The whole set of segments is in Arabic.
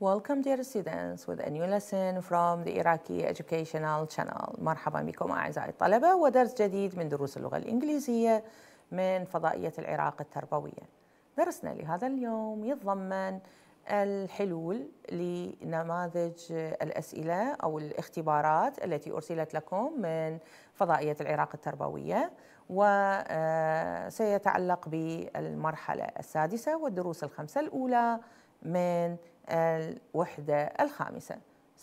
Welcome dear students with a new lesson from the Iraqi Educational Channel مرحبا بكم أعزائي الطلبة ودرس جديد من دروس اللغة الإنجليزية من فضائية العراق التربوية درسنا لهذا اليوم يتضمن الحلول لنماذج الأسئلة أو الاختبارات التي أرسلت لكم من فضائية العراق التربوية وسيتعلق آه، بالمرحلة السادسة والدروس الخمسة الأولى من الوحدة الخامسة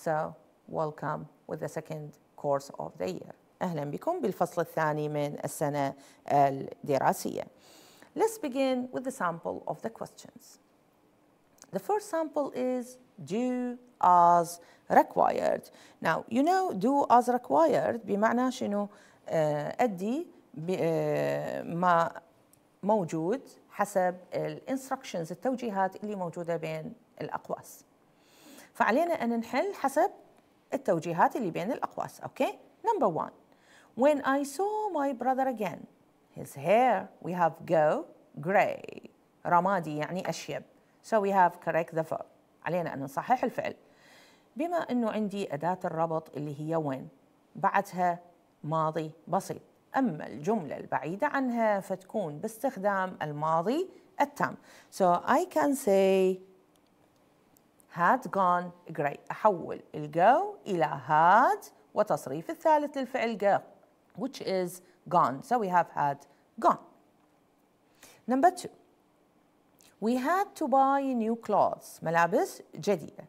So welcome with the second course of the year أهلا بكم بالفصل الثاني من السنة الدراسية Let's begin with the sample of the questions The first sample is do as required Now you know do as required بمعنى شنو أدي ما موجود حسب الانستركشنز التوجيهات اللي موجودة بين الأقواس فعلينا أن نحل حسب التوجيهات اللي بين الأقواس أوكي نمبر 1 When I saw my brother again his hair we have go gray رمادي يعني أشيب so we have correct the verb علينا أن نصحح الفعل بما أنه عندي أداة الربط اللي هي وين بعدها ماضي بسيط أما الجملة البعيدة عنها فتكون باستخدام الماضي التام so I can say had gone grey أحول الجو إلى had وتصريف الثالث للفعل go which is gone so we have had gone number two we had to buy new clothes ملابس جديدة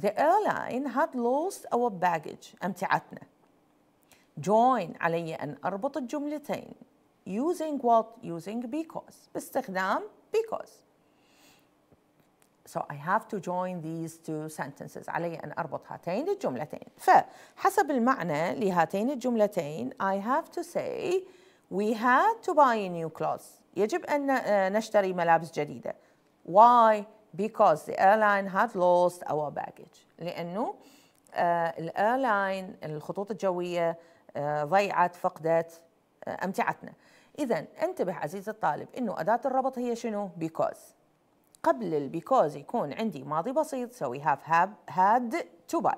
the airline had lost our baggage أمتعتنا join علي أن أربط الجملتين using what using because باستخدام because So I have to join these two sentences علي أن أربط هاتين الجملتين فحسب المعنى لهاتين الجملتين I have to say we had to buy a new clothes يجب أن آه، نشتري ملابس جديدة Why? Because the airline had lost our baggage لأنه آه، الايرلاين الخطوط الجويه آه، ضيعت فقدت امتعتنا اذا انتبه عزيزي الطالب انه اداه الربط هي شنو Because قبل البيكوز يكون عندي ماضي بسيط so we have have had to buy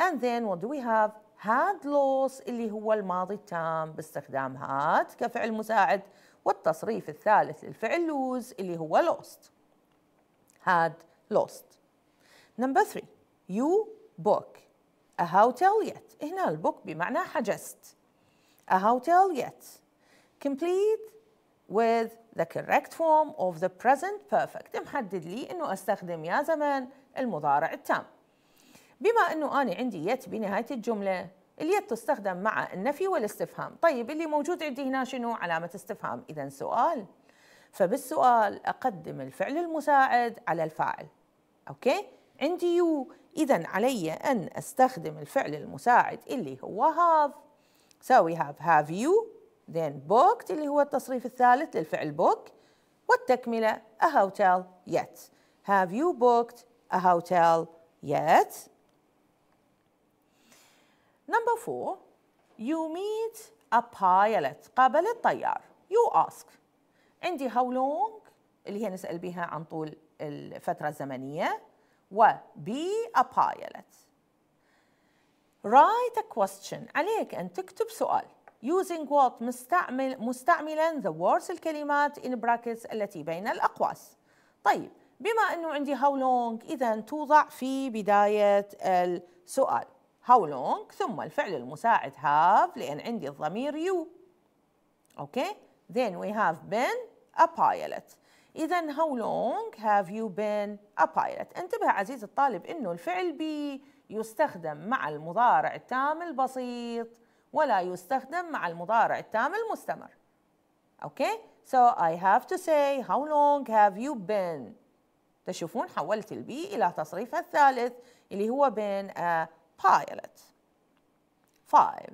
and then what do we have had loss اللي هو الماضي التام باستخدام had كفعل مساعد والتصريف الثالث للفعل lose اللي هو lost had lost number three you book a hotel yet هنا البوك بمعنى حجزت a hotel yet complete with the correct form of the present perfect محدد لي أنه أستخدم يا زمن المضارع التام بما أنه أنا عندي يت بنهاية الجملة اليد تستخدم مع النفي والاستفهام طيب اللي موجود عندي هنا شنو علامة استفهام إذا سؤال فبالسؤال أقدم الفعل المساعد على الفاعل أوكي عندي يو إذا علي أن أستخدم الفعل المساعد اللي هو have ساوي have have you then booked اللي هو التصريف الثالث للفعل book والتكملة a hotel yet have you booked a hotel yet number four you meet a pilot قابل الطيار you ask عندي how long اللي هي نسأل بها عن طول الفترة الزمنية و be a pilot write a question عليك أن تكتب سؤال using what مستعمل مستعملا the words الكلمات in brackets التي بين الأقواس طيب بما أنه عندي how long إذا توضع في بداية السؤال how long ثم الفعل المساعد have لأن عندي الضمير you okay then we have been a pilot إذا how long have you been a pilot انتبه عزيزي الطالب أنه الفعل be يستخدم مع المضارع التام البسيط ولا يستخدم مع المضارع التام المستمر أوكي؟ So I have to say how long have you been تشوفون حولت البي إلى تصريفها الثالث اللي هو بين a pilot Five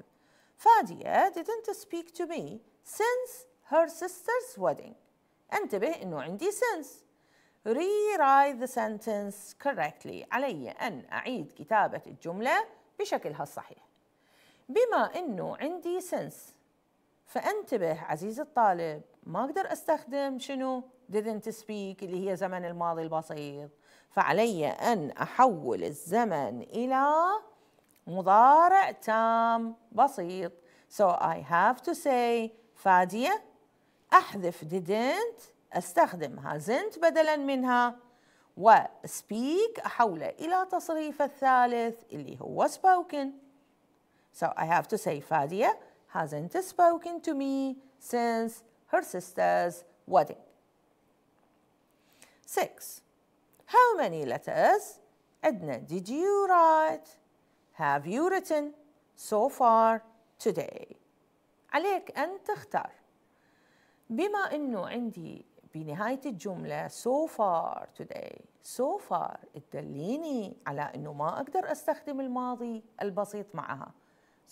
فادية didn't speak to me since her sister's wedding انتبه انه عندي since rewrite the sentence correctly علي ان اعيد كتابة الجملة بشكلها الصحيح بما انه عندي سنس فانتبه عزيزي الطالب ما اقدر استخدم شنو didn't speak اللي هي زمن الماضي البسيط فعلي ان احول الزمن الى مضارع تام بسيط so I have to say فادية أحذف didn't أستخدم hasn't بدلا منها و speak أحوله إلى تصريف الثالث اللي هو spoken So I have to say Fadia hasn't spoken to me since her sister's wedding. Six, how many letters, Edna, did you write? Have you written so far today? عليك أن تختار بما أنه عندي بنهاية الجملة so far today so far تدليني على أنه ما أقدر أستخدم الماضي البسيط معها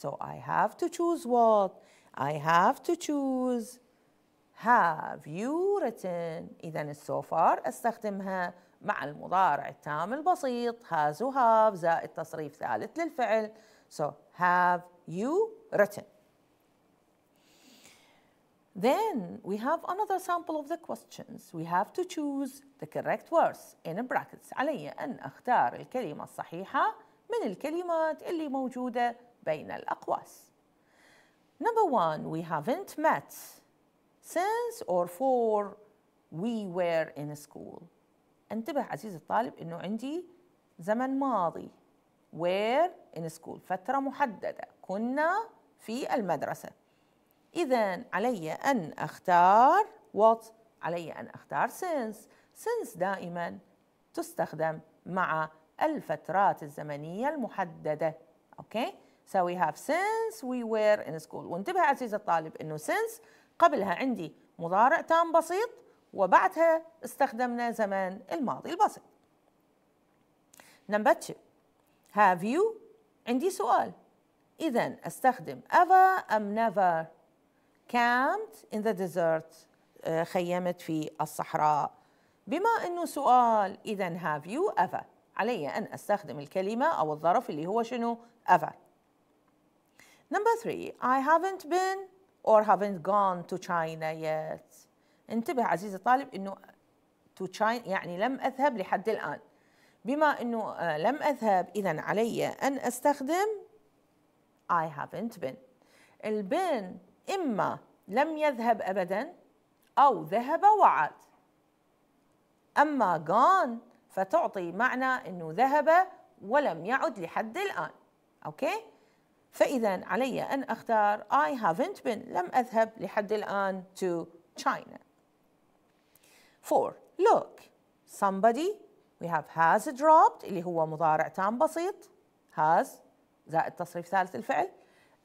So I have to choose what? I have to choose have you written إذا so far استخدمها مع المضارع التام البسيط has و have زائد تصريف ثالث للفعل so have you written Then we have another sample of the questions. We have to choose the correct words in brackets. علي أن أختار الكلمة الصحيحة من الكلمات اللي موجودة بين الأقواس Number one, we haven't met since or for we were in school. انتبه عزيزي الطالب انه عندي زمن ماضي were in school فترة محددة كنا في المدرسة. إذا علي أن أختار what علي أن أختار since since دائما تستخدم مع الفترات الزمنية المحددة أوكي؟ okay? So we have since we were in school وانتبه عزيز الطالب انه since قبلها عندي مضارع تام بسيط وبعدها استخدمنا زمان الماضي البسيط. Number two have you عندي سؤال إذا استخدم ever أم never camped in the desert آه، خيمت في الصحراء بما أنه سؤال إذا have you ever علي أن أستخدم الكلمة أو الظرف اللي هو شنو ever Number three, I haven't been or haven't gone to China yet. انتبه عزيزي الطالب انه to China يعني لم اذهب لحد الان. بما انه آه، لم اذهب اذا علي ان استخدم I haven't been. البن اما لم يذهب ابدا او ذهب وعاد. اما gone فتعطي معنى انه ذهب ولم يعد لحد الان. اوكي؟ فإذا علي أن أختار I haven't been لم أذهب لحد الآن to China. Four, look, somebody we have has dropped اللي هو مضارع تام بسيط has زائد تصريف ثالث الفعل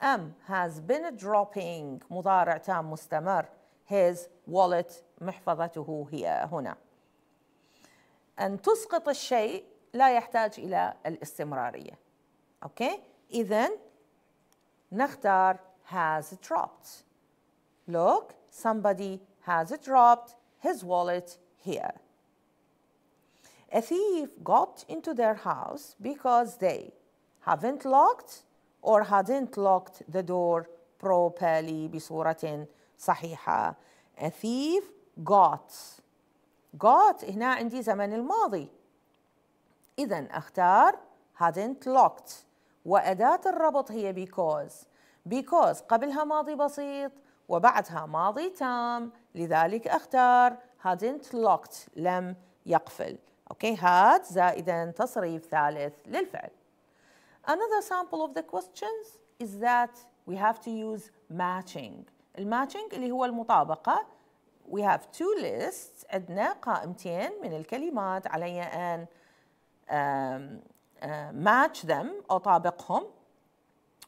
am has been dropping مضارع تام مستمر his wallet محفظته هي هنا أن تسقط الشيء لا يحتاج إلى الاستمرارية أوكي إذا Nakhtar has dropped. Look, somebody has dropped his wallet here. A thief got into their house because they haven't locked or hadn't locked the door properly بصورة صحيحة. A thief got. got هنا عندي زمن الماضي. إذا أختار hadn't locked. وأداة الربط هي because because قبلها ماضي بسيط وبعدها ماضي تام لذلك أختار hadn't locked لم يقفل okay had زائدا تصريف ثالث للفعل Another sample of the questions is that we have to use matching الماتشنج اللي هو المطابقة we have two lists عندنا قائمتين من الكلمات علي أن uh, match them أطابقهم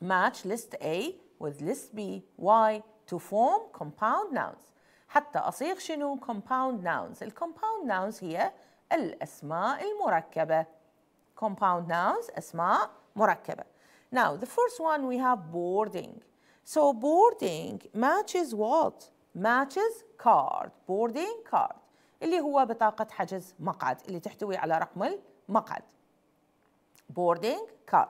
match list A with list B why to form compound nouns حتى أصيغ شنو compound nouns الcompound nouns هي الأسماء المركبة compound nouns أسماء مركبة now the first one we have boarding so boarding matches what matches card boarding card اللي هو بطاقة حجز مقعد اللي تحتوي على رقم المقعد boarding card.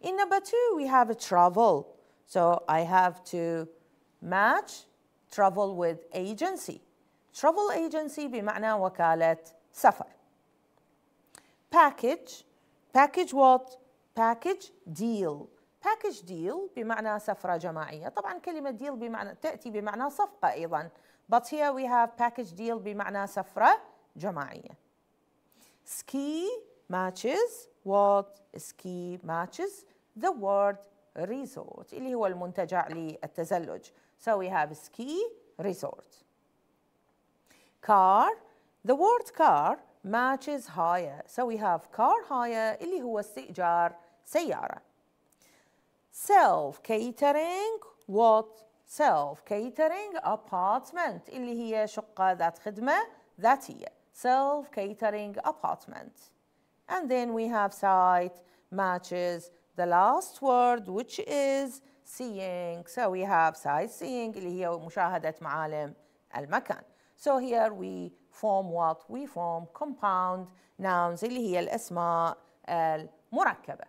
In number two, we have a travel. So I have to match travel with agency. Travel agency بمعنى وكالة سفر. Package. Package what? Package deal. Package deal بمعنى سفرة جماعية. طبعا كلمة deal بمعنى تأتي بمعنى صفقة أيضا. But here we have package deal بمعنى سفرة جماعية. Ski matches what ski matches the World resort اللي هو المنتجع للتزلج so we have ski resort car the word car matches hire so we have car hire اللي هو استئجار سيارة self catering what self catering apartment اللي هي شقة ذات خدمة ذاتية self catering apartment And then we have sight matches the last word which is seeing. So we have sightseeing اللي هي مشاهدة المكان. So here we form what? We form compound nouns اللي هي الأسماء المركبة.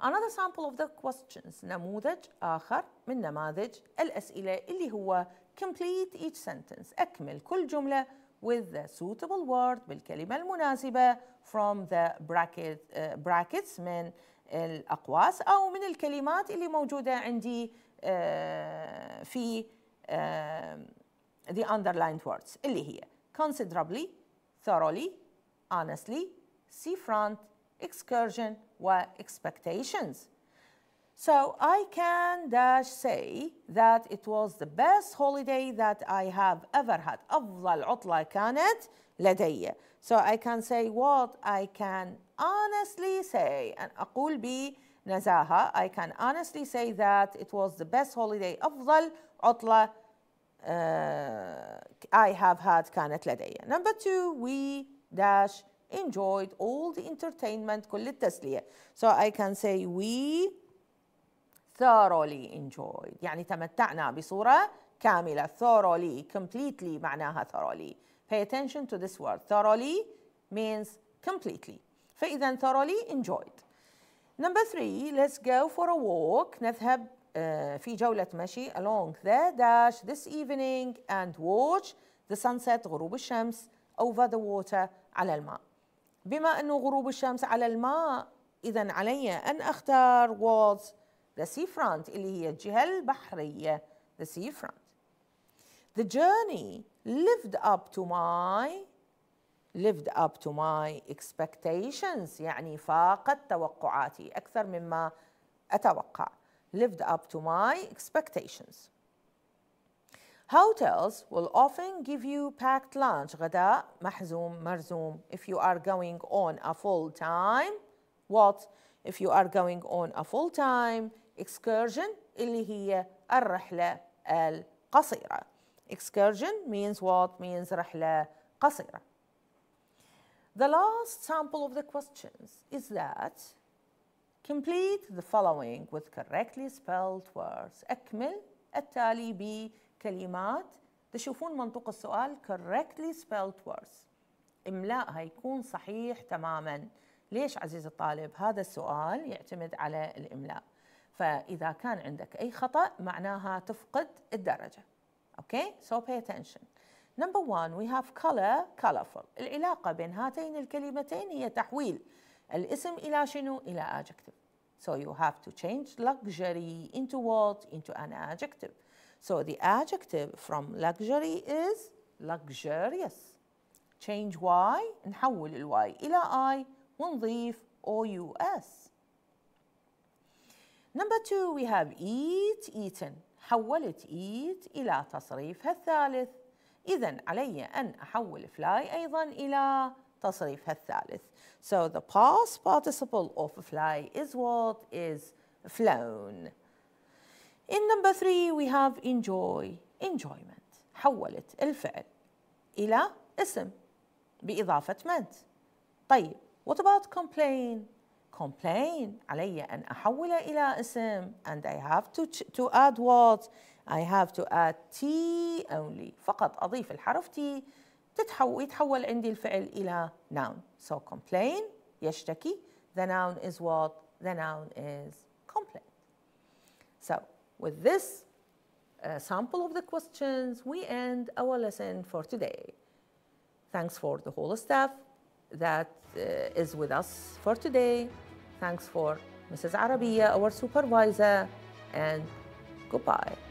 Another sample of the questions نموذج آخر من نماذج الأسئلة اللي هو complete each sentence أكمل كل جملة with the suitable word بالكلمة المناسبة from the bracket, uh, brackets من الأقواس أو من الكلمات اللي موجودة عندي uh, في uh, the underlined words اللي هي considerably, thoroughly, honestly, seafront, excursion و expectations. So I can dash say that it was the best holiday that I have ever had. أفضل عطلة كانت لدي. So I can say what I can honestly say and أقول بنزاهة I can honestly say that it was the best holiday أفضل عطلة uh, I have had كانت لدي. Number two we dash enjoyed all the entertainment كل التسلية. So I can say we thoroughly enjoyed يعني تمتعنا بصورة كاملة thoroughly completely معناها thoroughly pay attention to this word thoroughly means completely فإذا thoroughly enjoyed number three let's go for a walk نذهب في جولة مشي along the dash this evening and watch the sunset غروب الشمس over the water على الماء بما أنه غروب الشمس على الماء إذا علي أن أختار was the seafront اللي هي الجهة البحرية the seafront the journey lived up to my lived up to my expectations يعني فاقت توقعاتي أكثر مما أتوقع lived up to my expectations Hotels will often give you packed lunch غداء محزوم مرزوم if you are going on a full time what if you are going on a full time excursion اللي هي الرحلة القصيرة excursion means what means رحلة قصيرة The last sample of the questions is that complete the following with correctly spelled words أكمل التالي بكلمات تشوفون منطوق السؤال correctly spelled words إملاءها يكون صحيح تماماً ليش عزيزي الطالب هذا السؤال يعتمد على الإملاء فاذا كان عندك اي خطا معناها تفقد الدرجه اوكي سو باي attention نمبر 1 وي هاف color colorful العلاقه بين هاتين الكلمتين هي تحويل الاسم الى شنو الى adjective so you have to change luxury into what into an adjective so the adjective from luxury is luxurious change y نحول Y? الى i ونضيف او يو اس Number two, we have eat, eaten. حولت eat إلى تصريفها الثالث. إذا علي أن أحول fly أيضا إلى تصريفها الثالث. So the past participle of fly is what is flown. In number three, we have enjoy, enjoyment. حولت الفعل إلى اسم بإضافة meant. طيب, what about complain? complain علي أن أحوله إلى اسم and I have to, to add what I have to add T only فقط أضيف الحرف T تتحول يتحول عندي الفعل إلى noun so complain يشتكي the noun is what the noun is complain. so with this uh, sample of the questions we end our lesson for today thanks for the whole staff that uh, is with us for today. Thanks for Mrs. Arabia, our supervisor, and goodbye.